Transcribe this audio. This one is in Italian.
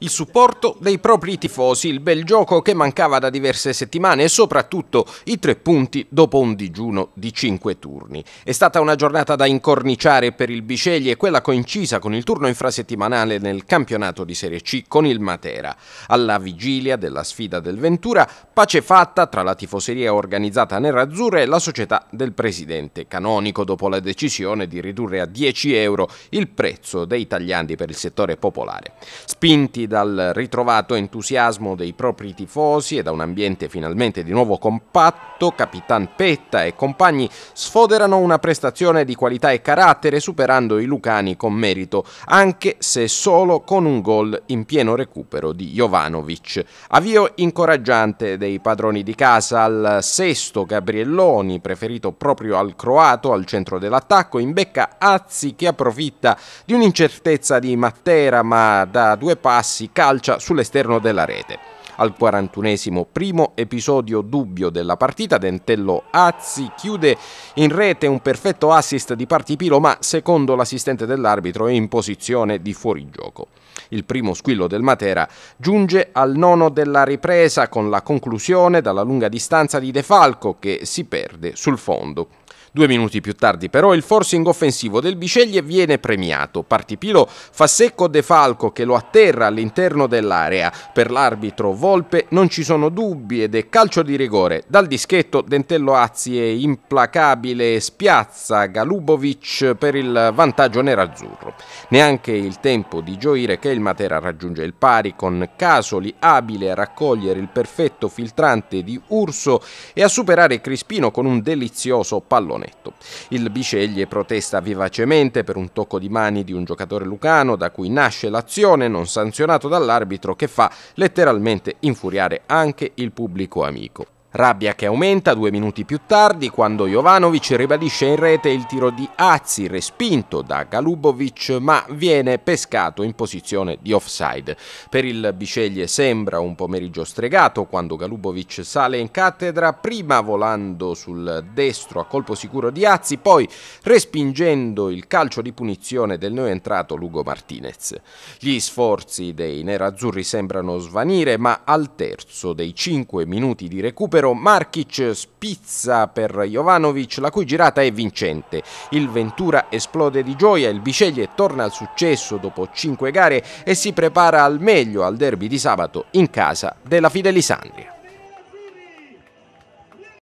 Il supporto dei propri tifosi, il bel gioco che mancava da diverse settimane e soprattutto i tre punti dopo un digiuno di cinque turni. È stata una giornata da incorniciare per il Biceglie, quella coincisa con il turno infrasettimanale nel campionato di Serie C con il Matera. Alla vigilia della sfida del Ventura, pace fatta tra la tifoseria organizzata nerazzurra e la società del presidente canonico dopo la decisione di ridurre a 10 euro il prezzo dei tagliandi per il settore popolare. Spinti dal ritrovato entusiasmo dei propri tifosi e da un ambiente finalmente di nuovo compatto, Capitan Petta e compagni sfoderano una prestazione di qualità e carattere superando i lucani con merito, anche se solo con un gol in pieno recupero di Jovanovic. Avvio incoraggiante dei padroni di casa al sesto Gabrielloni, preferito proprio al croato al centro dell'attacco, in becca Azzi che approfitta di un'incertezza di Mattera ma da due passi si calcia sull'esterno della rete. Al 41 primo episodio dubbio della partita, Dentello Azzi chiude in rete un perfetto assist di Partipilo, ma secondo l'assistente dell'arbitro è in posizione di fuorigioco. Il primo squillo del Matera giunge al nono della ripresa con la conclusione dalla lunga distanza di De Falco che si perde sul fondo. Due minuti più tardi però il forcing offensivo del Biceglie viene premiato. Partipilo fa secco De Falco che lo atterra all'interno dell'area. Per l'arbitro Volpe non ci sono dubbi ed è calcio di rigore. Dal dischetto Dentello Azzi è implacabile e spiazza Galubovic per il vantaggio nerazzurro. Neanche il tempo di gioire che il Matera raggiunge il pari con Casoli abile a raccogliere il perfetto filtrante di Urso e a superare Crispino con un delizioso pallone Bonetto. Il Biceglie protesta vivacemente per un tocco di mani di un giocatore lucano da cui nasce l'azione non sanzionato dall'arbitro che fa letteralmente infuriare anche il pubblico amico. Rabbia che aumenta due minuti più tardi quando Jovanovic ribadisce in rete il tiro di Azzi respinto da Galubovic ma viene pescato in posizione di offside. Per il Biceglie sembra un pomeriggio stregato quando Galubovic sale in cattedra prima volando sul destro a colpo sicuro di Azzi poi respingendo il calcio di punizione del neoentrato Lugo Martinez. Gli sforzi dei nerazzurri sembrano svanire ma al terzo dei 5 minuti di recupero recupero Markic spizza per Jovanovic la cui girata è vincente. Il Ventura esplode di gioia, il Biceglie torna al successo dopo 5 gare e si prepara al meglio al derby di sabato in casa della Fidelisandria.